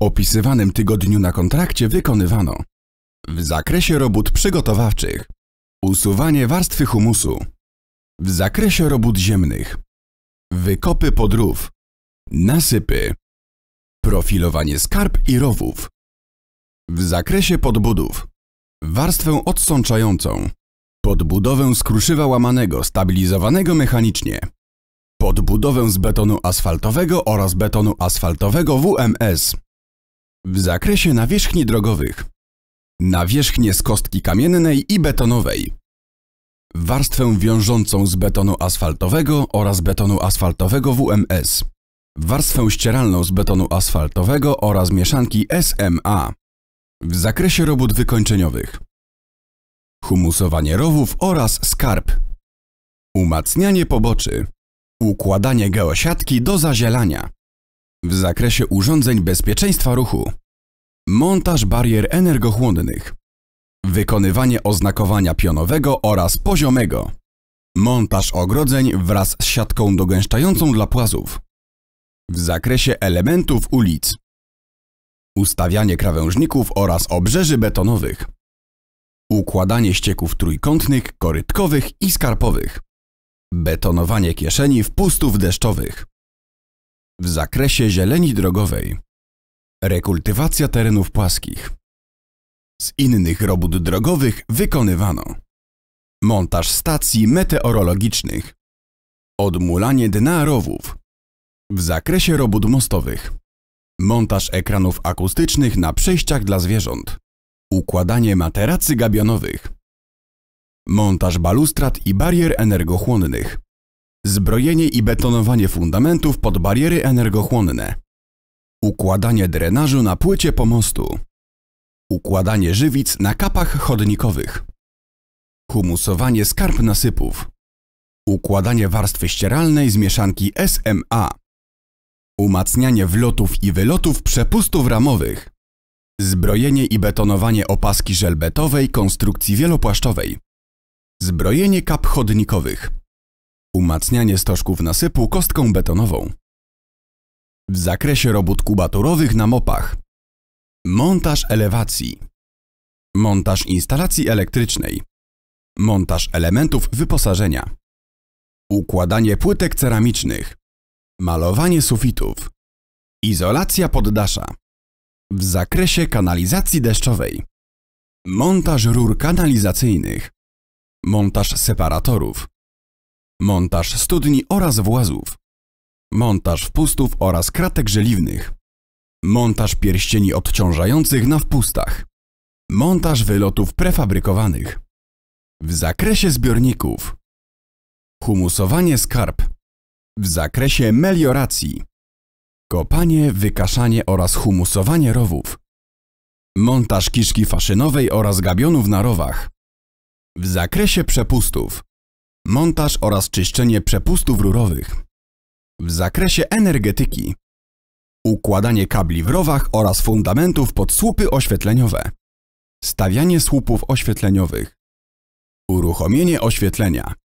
opisywanym tygodniu na kontrakcie wykonywano w zakresie robót przygotowawczych usuwanie warstwy humusu, w zakresie robót ziemnych wykopy podrów, nasypy, profilowanie skarb i rowów, w zakresie podbudów warstwę odsączającą, podbudowę z kruszywa łamanego stabilizowanego mechanicznie, podbudowę z betonu asfaltowego oraz betonu asfaltowego WMS, w zakresie nawierzchni drogowych Nawierzchnie z kostki kamiennej i betonowej Warstwę wiążącą z betonu asfaltowego oraz betonu asfaltowego WMS Warstwę ścieralną z betonu asfaltowego oraz mieszanki SMA W zakresie robót wykończeniowych Humusowanie rowów oraz skarb Umacnianie poboczy Układanie geosiatki do zazielania w zakresie urządzeń bezpieczeństwa ruchu, montaż barier energochłonnych, wykonywanie oznakowania pionowego oraz poziomego, montaż ogrodzeń wraz z siatką dogęszczającą dla płazów, w zakresie elementów ulic, ustawianie krawężników oraz obrzeży betonowych, układanie ścieków trójkątnych, korytkowych i skarpowych, betonowanie kieszeni w pustów deszczowych, w zakresie zieleni drogowej. Rekultywacja terenów płaskich. Z innych robót drogowych wykonywano montaż stacji meteorologicznych, odmulanie dna rowów w zakresie robót mostowych, montaż ekranów akustycznych na przejściach dla zwierząt, układanie materacy gabionowych, montaż balustrad i barier energochłonnych, zbrojenie i betonowanie fundamentów pod bariery energochłonne, układanie drenażu na płycie pomostu, układanie żywic na kapach chodnikowych, humusowanie skarb nasypów, układanie warstwy ścieralnej z mieszanki SMA, umacnianie wlotów i wylotów przepustów ramowych, zbrojenie i betonowanie opaski żelbetowej konstrukcji wielopłaszczowej, zbrojenie kap chodnikowych. Umacnianie stożków nasypu kostką betonową. W zakresie robót kubaturowych na mopach. Montaż elewacji. Montaż instalacji elektrycznej. Montaż elementów wyposażenia. Układanie płytek ceramicznych. Malowanie sufitów. Izolacja poddasza. W zakresie kanalizacji deszczowej. Montaż rur kanalizacyjnych. Montaż separatorów montaż studni oraz włazów, montaż wpustów oraz kratek żeliwnych, montaż pierścieni odciążających na wpustach, montaż wylotów prefabrykowanych. W zakresie zbiorników humusowanie skarb, w zakresie melioracji, kopanie, wykaszanie oraz humusowanie rowów, montaż kiszki faszynowej oraz gabionów na rowach, w zakresie przepustów, montaż oraz czyszczenie przepustów rurowych. W zakresie energetyki układanie kabli w rowach oraz fundamentów pod słupy oświetleniowe, stawianie słupów oświetleniowych, uruchomienie oświetlenia,